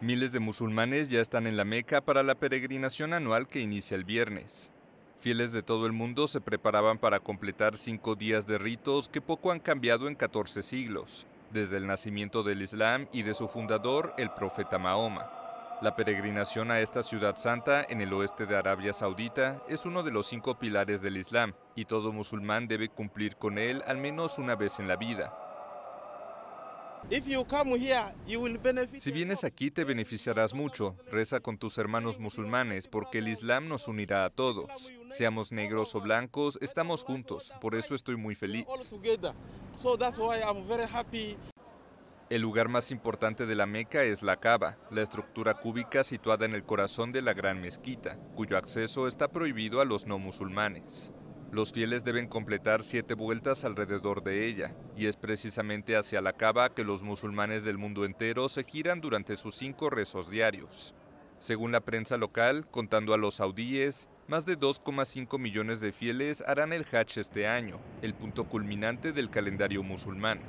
Miles de musulmanes ya están en la Meca para la peregrinación anual que inicia el viernes. Fieles de todo el mundo se preparaban para completar cinco días de ritos que poco han cambiado en 14 siglos, desde el nacimiento del Islam y de su fundador, el profeta Mahoma. La peregrinación a esta ciudad santa en el oeste de Arabia Saudita es uno de los cinco pilares del Islam y todo musulmán debe cumplir con él al menos una vez en la vida. Si vienes aquí te beneficiarás mucho. Reza con tus hermanos musulmanes porque el Islam nos unirá a todos. Seamos negros o blancos, estamos juntos. Por eso estoy muy feliz. El lugar más importante de la Meca es la Cava, la estructura cúbica situada en el corazón de la gran mezquita, cuyo acceso está prohibido a los no musulmanes. Los fieles deben completar siete vueltas alrededor de ella, y es precisamente hacia la Cava que los musulmanes del mundo entero se giran durante sus cinco rezos diarios. Según la prensa local, contando a los saudíes, más de 2,5 millones de fieles harán el Hajj este año, el punto culminante del calendario musulmán.